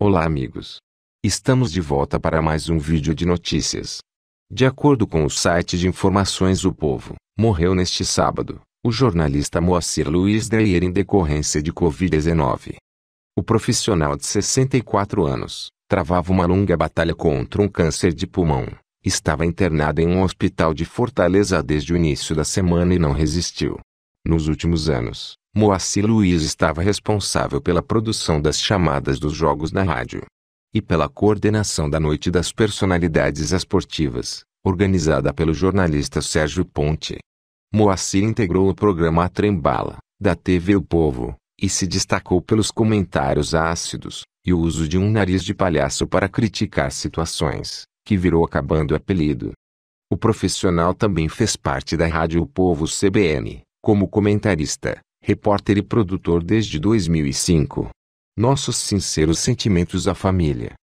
Olá amigos! Estamos de volta para mais um vídeo de notícias. De acordo com o site de informações O Povo, morreu neste sábado, o jornalista Moacir Luiz Dreyer em decorrência de Covid-19. O profissional de 64 anos, travava uma longa batalha contra um câncer de pulmão. Estava internado em um hospital de Fortaleza desde o início da semana e não resistiu. Nos últimos anos, Moacir Luiz estava responsável pela produção das chamadas dos jogos na rádio e pela coordenação da Noite das Personalidades Esportivas, organizada pelo jornalista Sérgio Ponte. Moacir integrou o programa Trembala, da TV O Povo, e se destacou pelos comentários ácidos e o uso de um nariz de palhaço para criticar situações, que virou acabando o apelido. O profissional também fez parte da Rádio o Povo CBN, como comentarista, repórter e produtor desde 2005. Nossos sinceros sentimentos à família.